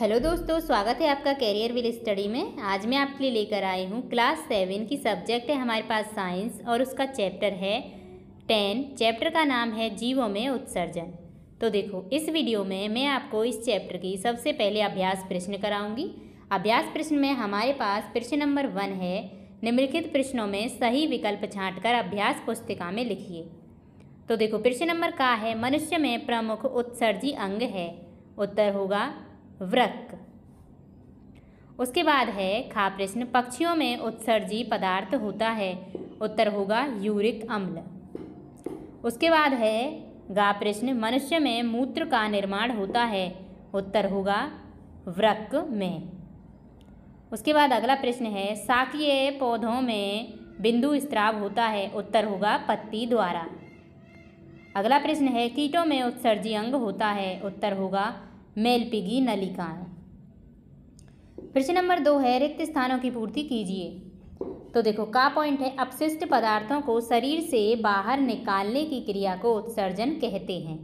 hello दोस्तों स्वागत है आपका कैरियर विल स्टडी में आज मैं आपके लिए लेकर आई हूँ क्लास सेवन की सब्जेक्ट है हमारे पास साइंस और उसका चैप्टर है टेन चैप्टर का नाम है जीवों में उत्सर्जन तो देखो इस वीडियो में मैं आपको इस चैप्टर की सबसे पहले अभ्यास प्रश्न कराऊंगी अभ्यास प्रश्न में हमारे पास प्रश्न नंबर वन है निम्नलिखित प्रश्नों में सही विकल्प छाँट अभ्यास पुस्तिका में लिखिए तो देखो प्रश्न नंबर का है मनुष्य में प्रमुख उत्सर्जी अंग है उत्तर होगा वृक्क उसके बाद है खा प्रश्न पक्षियों में उत्सर्जी पदार्थ होता है उत्तर होगा यूरिक अम्ल उसके बाद है गा प्रश्न मनुष्य में मूत्र का निर्माण होता है उत्तर होगा वृक्क में उसके बाद अगला प्रश्न है शाकीय पौधों में बिंदु स्त्राव होता है उत्तर होगा पत्ती द्वारा अगला प्रश्न है कीटों में उत्सर्जी अंग होता है उत्तर होगा मेलपिगी नलिकाएं प्रश्न नंबर दो है रिक्त स्थानों की पूर्ति कीजिए तो देखो का पॉइंट है अपशिष्ट पदार्थों को शरीर से बाहर निकालने की क्रिया को उत्सर्जन कहते हैं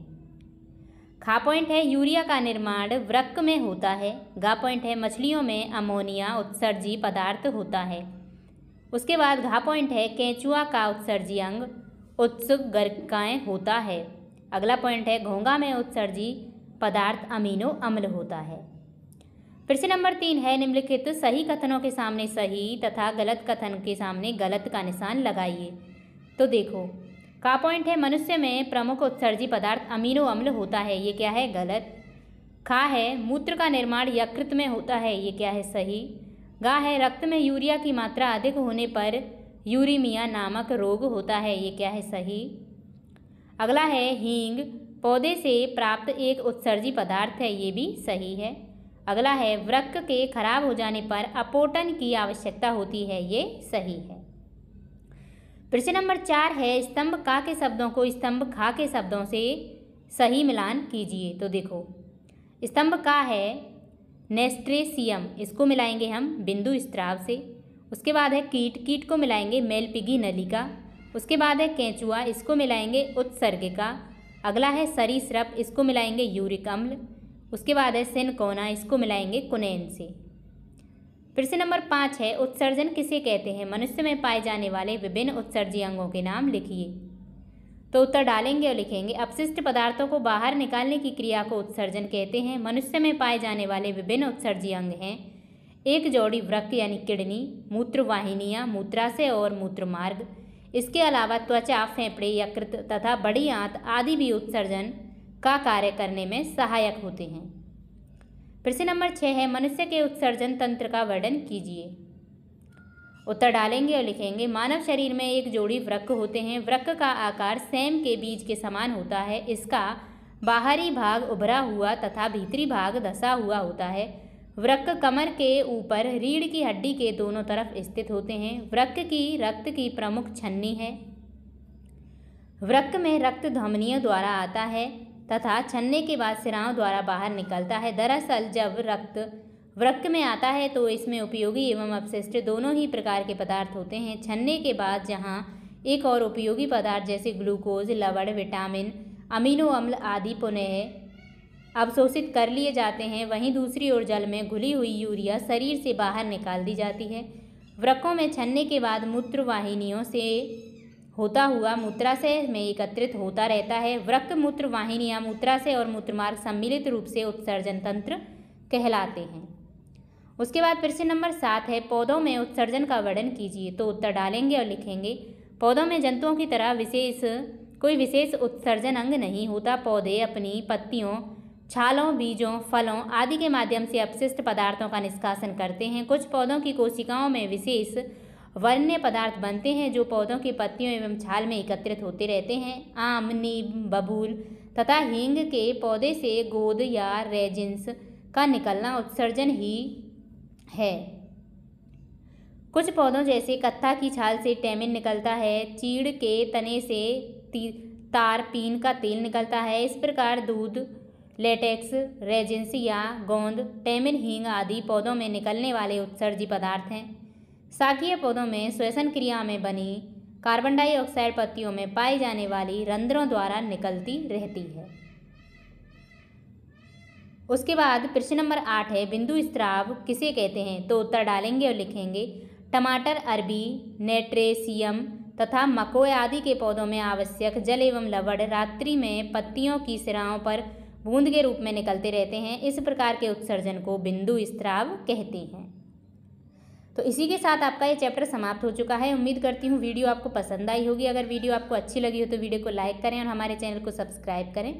खा पॉइंट है यूरिया का निर्माण वृक्क में होता है गा पॉइंट है मछलियों में अमोनिया उत्सर्जी पदार्थ होता है उसके बाद घा पॉइंट है केंचुआ का उत्सर्जी अंग उत्सुक गर्काएँ होता है अगला पॉइंट है घोंगा में उत्सर्जी पदार्थ अमीनो अम्ल होता है प्रश्न नंबर तीन है निम्नलिखित सही कथनों के सामने सही तथा गलत कथन के सामने गलत का निशान लगाइए तो देखो का पॉइंट है मनुष्य में प्रमुख उत्सर्जी पदार्थ अमीनो अम्ल होता है ये क्या है गलत खा है मूत्र का निर्माण यकृत में होता है ये क्या है सही गा है रक्त में यूरिया की मात्रा अधिक होने पर यूरिमिया नामक रोग होता है ये क्या है सही अगला है हींग पौधे से प्राप्त एक उत्सर्जी पदार्थ है ये भी सही है अगला है वृक्क के खराब हो जाने पर अपोटन की आवश्यकता होती है ये सही है प्रश्न नंबर चार है स्तंभ का के शब्दों को स्तंभ खा के शब्दों से सही मिलान कीजिए तो देखो स्तंभ का है नेस्ट्रेसियम इसको मिलाएंगे हम बिंदु स्त्राव से उसके बाद है कीट कीट को मिलाएंगे मेलपिगी नली का उसके बाद है कैचुआ इसको मिलाएंगे उत्सर्ग का अगला है सरी सरप इसको मिलाएंगे यूरिक अम्ल उसके बाद है कोना इसको मिलाएंगे कुनेन से फिर से नंबर पाँच है उत्सर्जन किसे कहते हैं मनुष्य में पाए जाने वाले विभिन्न उत्सर्जी अंगों के नाम लिखिए तो उत्तर डालेंगे और लिखेंगे अपशिष्ट पदार्थों को बाहर निकालने की क्रिया को उत्सर्जन कहते हैं मनुष्य में पाए जाने वाले विभिन्न उत्सर्जी अंग हैं एक जोड़ी वृक्क यानी किडनी मूत्रवाहिनियाँ मूत्राशय और मूत्रमार्ग इसके अलावा त्वचा फेफड़े यकृत तथा बड़ी आंत आदि भी उत्सर्जन का कार्य करने में सहायक होते हैं प्रश्न नंबर छः है मनुष्य के उत्सर्जन तंत्र का वर्णन कीजिए उत्तर डालेंगे और लिखेंगे मानव शरीर में एक जोड़ी वृक्क होते हैं वृक्क का आकार सेम के बीज के समान होता है इसका बाहरी भाग उभरा हुआ तथा भीतरी भाग धसा हुआ होता है वृक्क कमर के ऊपर रीढ़ की हड्डी के दोनों तरफ स्थित होते हैं वृक्क की रक्त की प्रमुख छन्नी है वृक्क में रक्त धमनियों द्वारा आता है तथा छन्ने के बाद सिराओं द्वारा बाहर निकलता है दरअसल जब रक्त वृक्क में आता है तो इसमें उपयोगी एवं अपशिष्ट दोनों ही प्रकार के पदार्थ होते हैं छन्ने के बाद जहाँ एक और उपयोगी पदार्थ जैसे ग्लूकोज लवण विटामिन अमीनो अम्ल आदि पुनः अवशोषित कर लिए जाते हैं वहीं दूसरी ओर जल में घुली हुई यूरिया शरीर से बाहर निकाल दी जाती है वृक्कों में छनने के बाद मूत्रवाहिनियों से होता हुआ मूत्राशय में एकत्रित होता रहता है वृक्क मूत्र वाहिनियाँ मूत्राशय और मूत्रमार्ग सम्मिलित रूप से उत्सर्जन तंत्र कहलाते हैं उसके बाद प्रश्न नंबर सात है पौधों में उत्सर्जन का वर्णन कीजिए तो उत्तर डालेंगे और लिखेंगे पौधों में जंतुओं की तरह विशेष कोई विशेष उत्सर्जन अंग नहीं होता पौधे अपनी पत्तियों छालों बीजों फलों आदि के माध्यम से अपशिष्ट पदार्थों का निष्कासन करते हैं कुछ पौधों की कोशिकाओं में विशेष वर्ण्य पदार्थ बनते हैं जो पौधों की पत्तियों एवं छाल में एकत्रित होते रहते हैं आम नीम बबूल तथा हींग के पौधे से गोद या रेजिन्स का निकलना उत्सर्जन ही है कुछ पौधों जैसे कत्था की छाल से टैमिन निकलता है चीड़ के तने से तार पीन का तेल निकलता है इस प्रकार दूध लेटेक्स रेजेंस या गोंद टेमिन हींग आदि पौधों में निकलने वाले उत्सर्जी पदार्थ हैं शाकीय पौधों में श्वसन क्रिया में बनी कार्बन डाइऑक्साइड पत्तियों में पाई जाने वाली रंध्रों द्वारा निकलती रहती है उसके बाद प्रश्न नंबर आठ है बिंदु स्त्राव किसे कहते हैं तो उत्तर डालेंगे और लिखेंगे टमाटर अरबी नेट्रेसियम तथा मकोए आदि के पौधों में आवश्यक जल एवं लवड़ रात्रि में पत्तियों की सिराओं पर बूंद के रूप में निकलते रहते हैं इस प्रकार के उत्सर्जन को बिंदु स्त्राव कहते हैं तो इसी के साथ आपका ये चैप्टर समाप्त हो चुका है उम्मीद करती हूँ वीडियो आपको पसंद आई होगी अगर वीडियो आपको अच्छी लगी हो तो वीडियो को लाइक करें और हमारे चैनल को सब्सक्राइब करें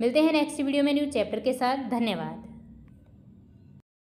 मिलते हैं नेक्स्ट वीडियो में न्यू चैप्टर के साथ धन्यवाद